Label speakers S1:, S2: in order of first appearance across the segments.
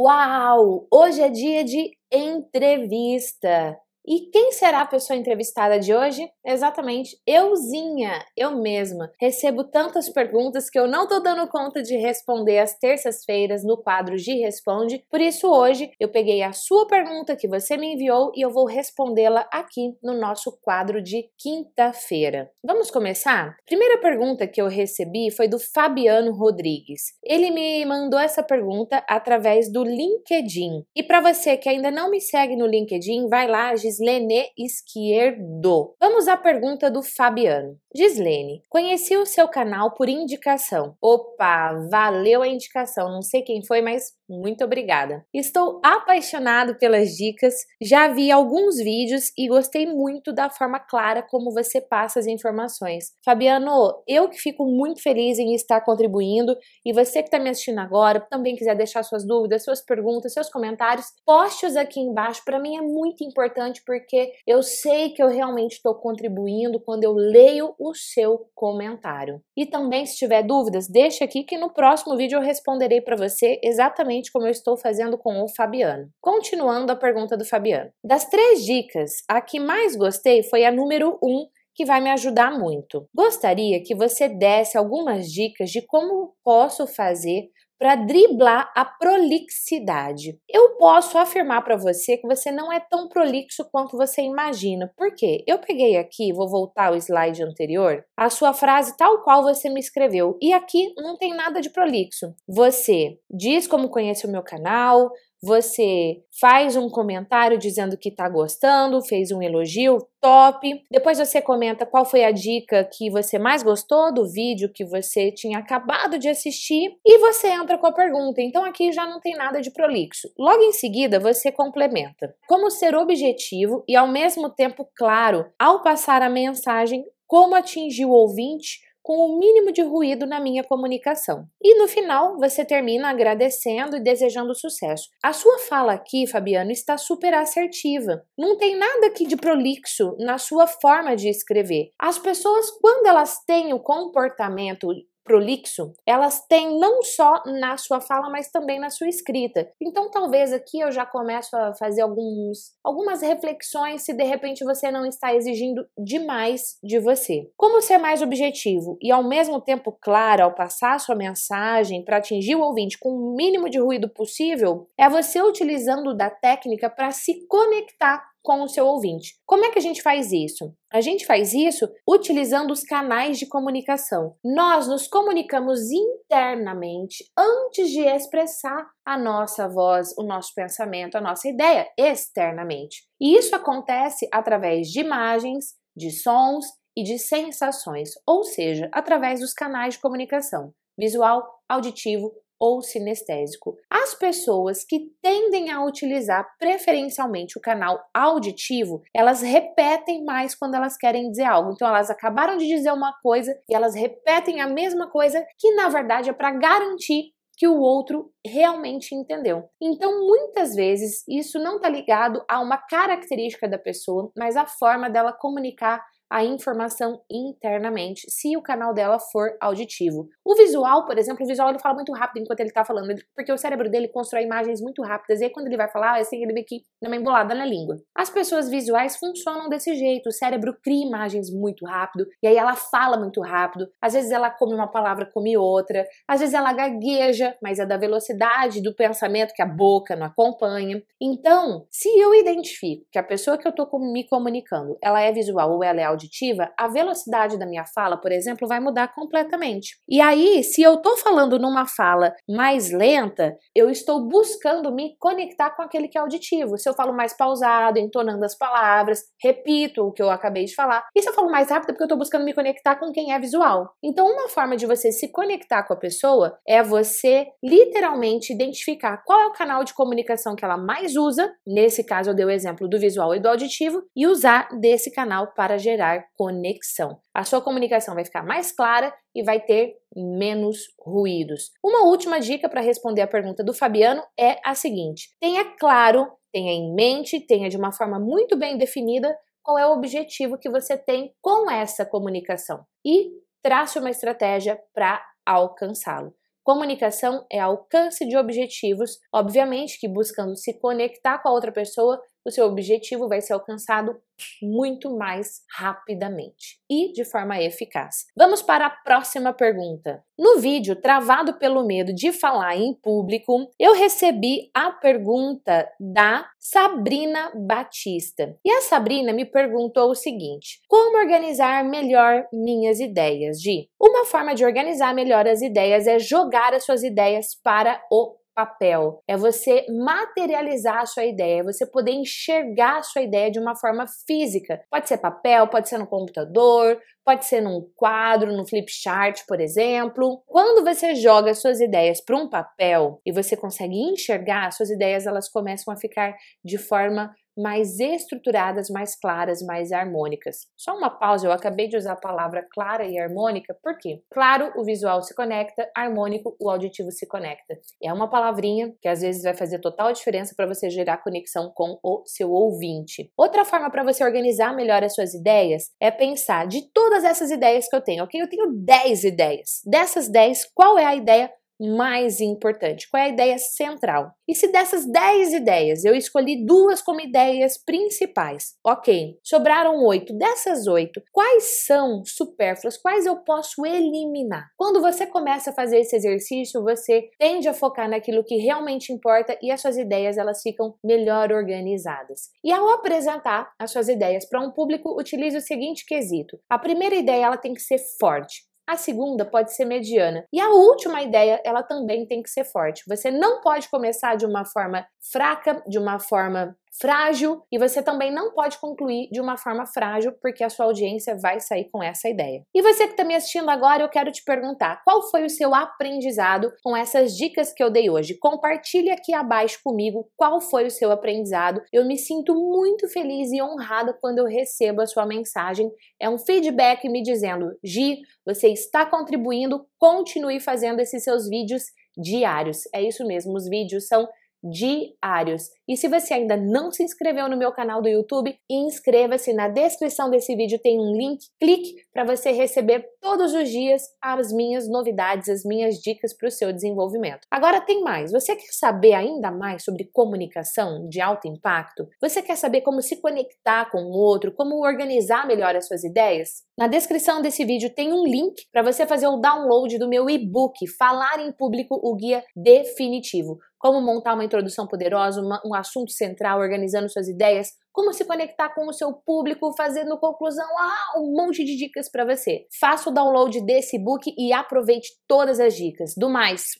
S1: Uau! Hoje é dia de entrevista. E quem será a pessoa entrevistada de hoje? Exatamente, euzinha, eu mesma. Recebo tantas perguntas que eu não tô dando conta de responder às terças-feiras no quadro de Responde. Por isso, hoje eu peguei a sua pergunta que você me enviou e eu vou respondê-la aqui no nosso quadro de quinta-feira. Vamos começar? Primeira pergunta que eu recebi foi do Fabiano Rodrigues. Ele me mandou essa pergunta através do LinkedIn. E para você que ainda não me segue no LinkedIn, vai lá, Gislene Esquerdo. Vamos à pergunta do Fabiano. Gislene, conheci o seu canal por indicação. Opa, valeu a indicação. Não sei quem foi, mas muito obrigada! Estou apaixonado pelas dicas, já vi alguns vídeos e gostei muito da forma clara como você passa as informações. Fabiano, eu que fico muito feliz em estar contribuindo e você que está me assistindo agora também quiser deixar suas dúvidas, suas perguntas, seus comentários, poste-os aqui embaixo. Para mim é muito importante porque eu sei que eu realmente estou contribuindo quando eu leio o seu comentário. E também, se tiver dúvidas, deixe aqui que no próximo vídeo eu responderei para você exatamente exatamente como eu estou fazendo com o Fabiano. Continuando a pergunta do Fabiano. Das três dicas, a que mais gostei foi a número 1, um, que vai me ajudar muito. Gostaria que você desse algumas dicas de como posso fazer para driblar a prolixidade. Eu posso afirmar para você que você não é tão prolixo quanto você imagina. Por quê? Eu peguei aqui, vou voltar ao slide anterior, a sua frase tal qual você me escreveu. E aqui não tem nada de prolixo. Você diz como conhece o meu canal, você faz um comentário dizendo que está gostando, fez um elogio, top. Depois você comenta qual foi a dica que você mais gostou do vídeo que você tinha acabado de assistir e você entra com a pergunta. Então aqui já não tem nada de prolixo. Logo em seguida você complementa. Como ser objetivo e ao mesmo tempo claro ao passar a mensagem como atingir o ouvinte com o mínimo de ruído na minha comunicação. E no final, você termina agradecendo e desejando sucesso. A sua fala aqui, Fabiano, está super assertiva. Não tem nada aqui de prolixo na sua forma de escrever. As pessoas, quando elas têm o comportamento prolixo, elas têm não só na sua fala, mas também na sua escrita. Então, talvez aqui eu já começo a fazer alguns, algumas reflexões se de repente você não está exigindo demais de você. Como ser mais objetivo e ao mesmo tempo claro ao passar sua mensagem para atingir o ouvinte com o mínimo de ruído possível é você utilizando da técnica para se conectar com o seu ouvinte. Como é que a gente faz isso? A gente faz isso utilizando os canais de comunicação. Nós nos comunicamos internamente antes de expressar a nossa voz, o nosso pensamento, a nossa ideia externamente. E isso acontece através de imagens, de sons e de sensações, ou seja, através dos canais de comunicação visual, auditivo, ou sinestésico, as pessoas que tendem a utilizar preferencialmente o canal auditivo, elas repetem mais quando elas querem dizer algo. Então elas acabaram de dizer uma coisa e elas repetem a mesma coisa, que na verdade é para garantir que o outro realmente entendeu. Então, muitas vezes, isso não está ligado a uma característica da pessoa, mas a forma dela comunicar a informação internamente, se o canal dela for auditivo. O visual, por exemplo, o visual ele fala muito rápido enquanto ele está falando, porque o cérebro dele constrói imagens muito rápidas, e aí quando ele vai falar, assim, ele vem que dá uma embolada na língua. As pessoas visuais funcionam desse jeito, o cérebro cria imagens muito rápido, e aí ela fala muito rápido, às vezes ela come uma palavra, come outra, às vezes ela gagueja, mas é da velocidade do pensamento que a boca não acompanha. Então, se eu identifico que a pessoa que eu estou me comunicando, ela é visual ou ela é auditiva, auditiva, a velocidade da minha fala, por exemplo, vai mudar completamente. E aí, se eu estou falando numa fala mais lenta, eu estou buscando me conectar com aquele que é auditivo. Se eu falo mais pausado, entonando as palavras, repito o que eu acabei de falar. E se eu falo mais rápido, é porque eu estou buscando me conectar com quem é visual. Então, uma forma de você se conectar com a pessoa é você literalmente identificar qual é o canal de comunicação que ela mais usa. Nesse caso, eu dei o exemplo do visual e do auditivo, e usar desse canal para gerar gerar conexão. A sua comunicação vai ficar mais clara e vai ter menos ruídos. Uma última dica para responder a pergunta do Fabiano é a seguinte: tenha claro, tenha em mente, tenha de uma forma muito bem definida qual é o objetivo que você tem com essa comunicação e trace uma estratégia para alcançá-lo. Comunicação é alcance de objetivos, obviamente que buscando se conectar com a outra pessoa o seu objetivo vai ser alcançado muito mais rapidamente e de forma eficaz. Vamos para a próxima pergunta. No vídeo Travado pelo Medo de Falar em Público, eu recebi a pergunta da Sabrina Batista. E a Sabrina me perguntou o seguinte: como organizar melhor minhas ideias? De uma forma de organizar melhor as ideias é jogar as suas ideias para o papel, é você materializar a sua ideia, é você poder enxergar a sua ideia de uma forma física. Pode ser papel, pode ser no computador, pode ser num quadro, num flip chart, por exemplo. Quando você joga suas ideias para um papel e você consegue enxergar, suas ideias elas começam a ficar de forma mais estruturadas, mais claras, mais harmônicas. Só uma pausa, eu acabei de usar a palavra clara e harmônica, por quê? Claro, o visual se conecta, harmônico, o auditivo se conecta. É uma palavrinha que às vezes vai fazer total diferença para você gerar conexão com o seu ouvinte. Outra forma para você organizar melhor as suas ideias é pensar de todas essas ideias que eu tenho, ok? Eu tenho 10 ideias. Dessas 10, qual é a ideia mais importante? Qual é a ideia central? E se dessas 10 ideias eu escolhi duas como ideias principais, ok, sobraram oito. Dessas oito, quais são supérfluas? Quais eu posso eliminar? Quando você começa a fazer esse exercício, você tende a focar naquilo que realmente importa e as suas ideias elas ficam melhor organizadas. E ao apresentar as suas ideias para um público, utilize o seguinte quesito: a primeira ideia ela tem que ser forte a segunda pode ser mediana. E a última ideia, ela também tem que ser forte. Você não pode começar de uma forma fraca, de uma forma frágil e você também não pode concluir de uma forma frágil, porque a sua audiência vai sair com essa ideia. E você que está me assistindo agora, eu quero te perguntar: qual foi o seu aprendizado com essas dicas que eu dei hoje? Compartilhe aqui abaixo comigo qual foi o seu aprendizado. Eu me sinto muito feliz e honrada quando eu recebo a sua mensagem. É um feedback me dizendo: Gi, você está contribuindo, continue fazendo esses seus vídeos diários. É isso mesmo, os vídeos são diários. E se você ainda não se inscreveu no meu canal do YouTube, inscreva-se. Na descrição desse vídeo tem um link, clique para você receber todos os dias as minhas novidades, as minhas dicas para o seu desenvolvimento. Agora tem mais. Você quer saber ainda mais sobre comunicação de alto impacto? Você quer saber como se conectar com o outro, como organizar melhor as suas ideias? Na descrição desse vídeo tem um link para você fazer o download do meu e-book Falar em Público o Guia Definitivo como montar uma introdução poderosa, uma, um assunto central, organizando suas ideias, como se conectar com o seu público, fazendo conclusão, ah, um monte de dicas para você. Faça o download desse book e aproveite todas as dicas. Do mais,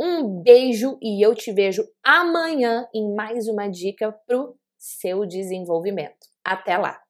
S1: um beijo e eu te vejo amanhã em mais uma dica pro seu desenvolvimento. Até lá!